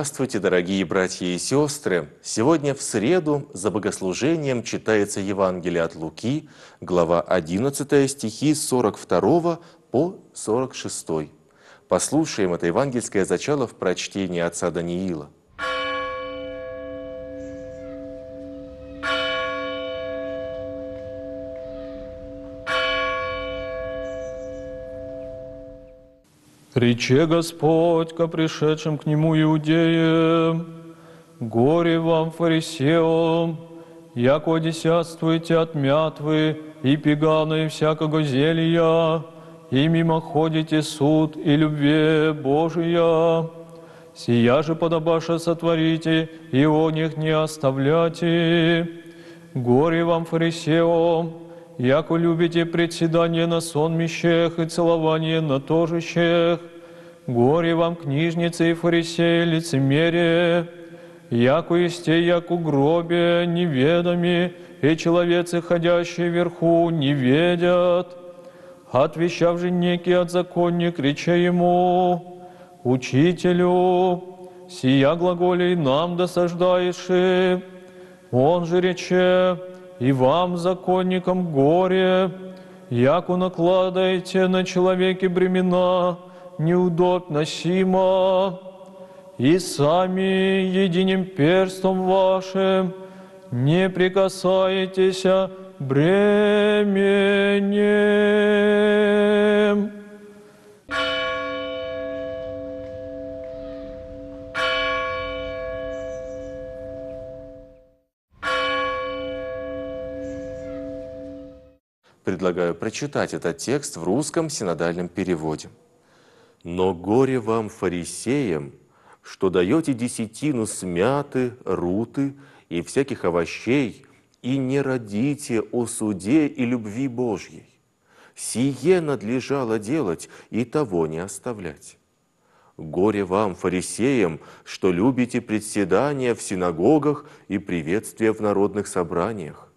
Здравствуйте, дорогие братья и сестры! Сегодня в среду за богослужением читается Евангелие от Луки, глава 11, стихи 42 по 46. Послушаем это евангельское зачало в прочтении отца Даниила – Криче Господь ко пришедшим к Нему иудеям, «Горе вам, фарисеям, яко десятствуете от мятвы и пегана и всякого зелья, и мимо ходите суд и любви Божия. Сия же подобаше сотворите, и о них не оставляйте. Горе вам, фарисеям, яко любите председание на сонмищах и целование на тожищах, Горе вам, книжницы и фарисеи, лицемерие, яку исте, яку гробе, неведоми, и человецы, ходящие вверху, не ведят. Отвещав же некий от законник, рече ему, «Учителю, сия глаголей нам досаждаешь, он же рече, и вам, законникам, горе, яку накладаете на человеке бремена, неудобно симо, и сами единым перстом вашим не прикасаетесь бременем. Предлагаю прочитать этот текст в русском синодальном переводе. Но горе вам, фарисеям, что даете десятину смяты, руты и всяких овощей, и не родите о суде и любви Божьей. Сие надлежало делать и того не оставлять. Горе вам, фарисеям, что любите председания в синагогах и приветствия в народных собраниях.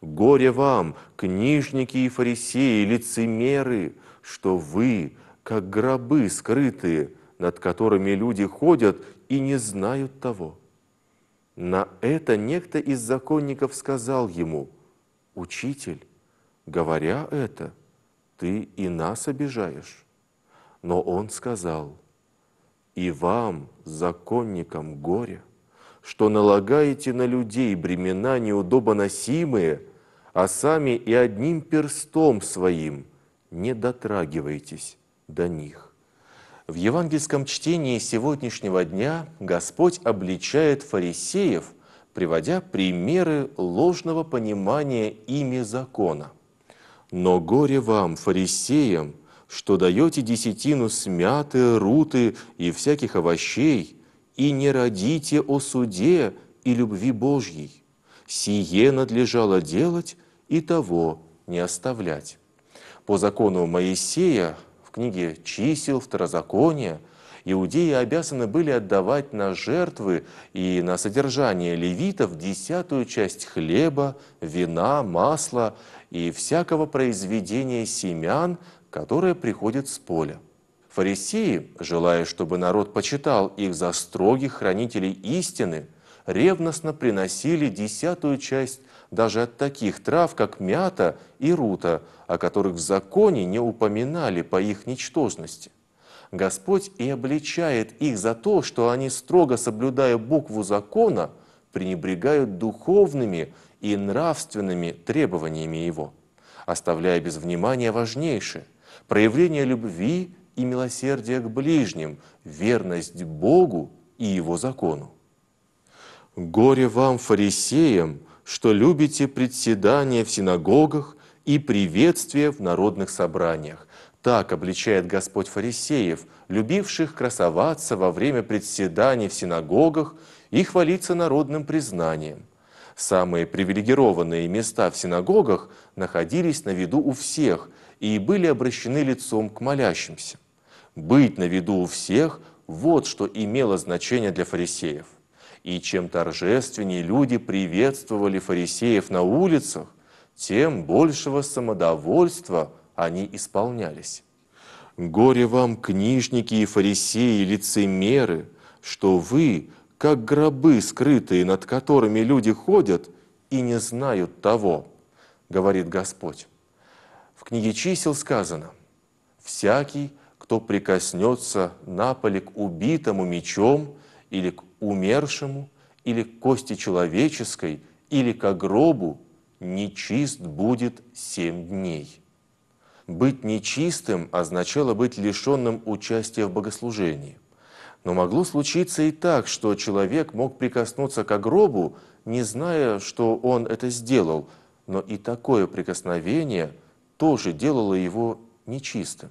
Горе вам, книжники и фарисеи, лицемеры, что вы как гробы скрытые, над которыми люди ходят и не знают того. На это некто из законников сказал ему, «Учитель, говоря это, ты и нас обижаешь». Но он сказал, «И вам, законникам, горе, что налагаете на людей бремена неудобоносимые, а сами и одним перстом своим не дотрагивайтесь до них. В евангельском чтении сегодняшнего дня Господь обличает фарисеев, приводя примеры ложного понимания ими закона. «Но горе вам, фарисеям, что даете десятину смяты, руты и всяких овощей, и не родите о суде и любви Божьей. Сие надлежало делать и того не оставлять». По закону Моисея книге «Чисел», «Второзаконие», иудеи обязаны были отдавать на жертвы и на содержание левитов десятую часть хлеба, вина, масла и всякого произведения семян, которое приходит с поля. Фарисеи, желая, чтобы народ почитал их за строгих хранителей истины, ревностно приносили десятую часть даже от таких трав, как мята и рута, о которых в законе не упоминали по их ничтожности. Господь и обличает их за то, что они, строго соблюдая букву закона, пренебрегают духовными и нравственными требованиями Его, оставляя без внимания важнейшее – проявление любви и милосердия к ближним, верность Богу и Его закону. «Горе вам, фарисеям, что любите председание в синагогах и приветствие в народных собраниях. Так обличает Господь фарисеев, любивших красоваться во время председания в синагогах и хвалиться народным признанием. Самые привилегированные места в синагогах находились на виду у всех и были обращены лицом к молящимся. Быть на виду у всех – вот что имело значение для фарисеев. И чем торжественнее люди приветствовали фарисеев на улицах, тем большего самодовольства они исполнялись. «Горе вам, книжники и фарисеи, лицемеры, что вы, как гробы, скрытые, над которыми люди ходят, и не знают того», — говорит Господь. В книге чисел сказано, «Всякий, кто прикоснется на поле к убитому мечом или к умершему или к кости человеческой, или к гробу, нечист будет семь дней. Быть нечистым означало быть лишенным участия в богослужении. Но могло случиться и так, что человек мог прикоснуться к гробу, не зная, что он это сделал, но и такое прикосновение тоже делало его нечистым.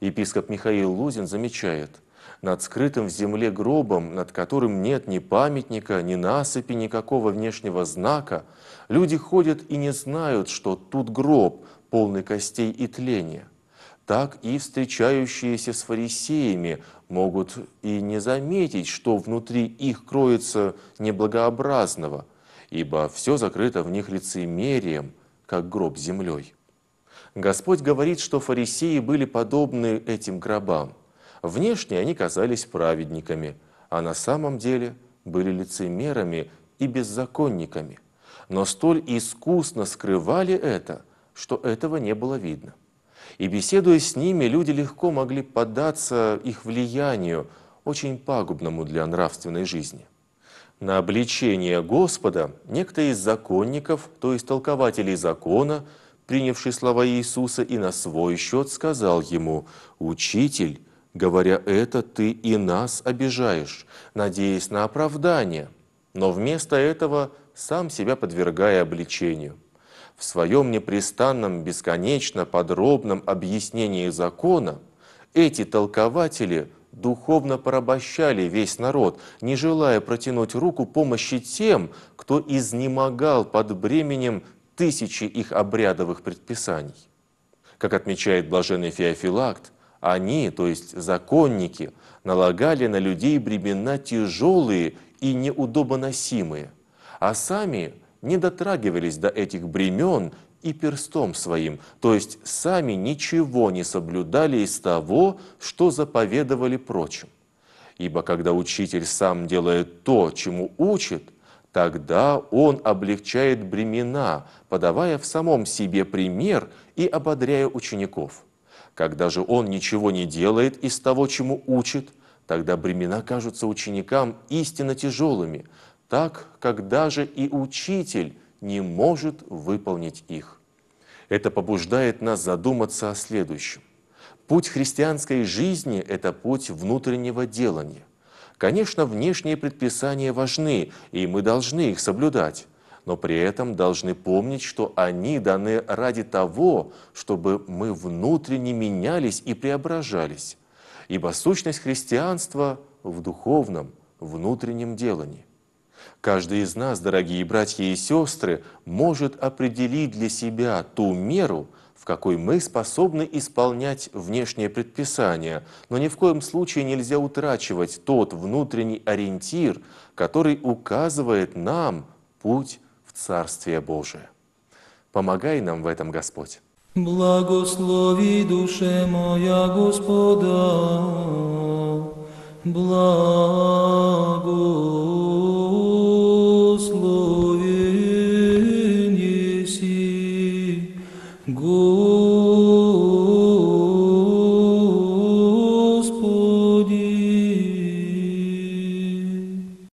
Епископ Михаил Лузин замечает – над скрытым в земле гробом, над которым нет ни памятника, ни насыпи, никакого внешнего знака, люди ходят и не знают, что тут гроб, полный костей и тления. Так и встречающиеся с фарисеями могут и не заметить, что внутри их кроется неблагообразного, ибо все закрыто в них лицемерием, как гроб землей. Господь говорит, что фарисеи были подобны этим гробам. Внешне они казались праведниками, а на самом деле были лицемерами и беззаконниками. Но столь искусно скрывали это, что этого не было видно. И беседуя с ними, люди легко могли поддаться их влиянию, очень пагубному для нравственной жизни. На обличение Господа некто из законников, то есть толкователей закона, принявший слова Иисуса и на свой счет, сказал ему «Учитель, Говоря это, ты и нас обижаешь, надеясь на оправдание, но вместо этого сам себя подвергая обличению. В своем непрестанном, бесконечно подробном объяснении закона эти толкователи духовно порабощали весь народ, не желая протянуть руку помощи тем, кто изнемогал под бременем тысячи их обрядовых предписаний. Как отмечает блаженный Феофилакт, они, то есть законники, налагали на людей бремена тяжелые и неудобоносимые, а сами не дотрагивались до этих бремен и перстом своим, то есть сами ничего не соблюдали из того, что заповедовали прочим. Ибо когда учитель сам делает то, чему учит, тогда он облегчает бремена, подавая в самом себе пример и ободряя учеников – когда же он ничего не делает из того, чему учит, тогда бремена кажутся ученикам истинно тяжелыми, так, когда же и учитель не может выполнить их. Это побуждает нас задуматься о следующем. Путь христианской жизни – это путь внутреннего делания. Конечно, внешние предписания важны, и мы должны их соблюдать но при этом должны помнить, что они даны ради того, чтобы мы внутренне менялись и преображались. Ибо сущность христианства в духовном, внутреннем делании. Каждый из нас, дорогие братья и сестры, может определить для себя ту меру, в какой мы способны исполнять внешние предписания, но ни в коем случае нельзя утрачивать тот внутренний ориентир, который указывает нам путь Царствие Божие. Помогай нам в этом, Господь. Благослови душе моя Господа, благо.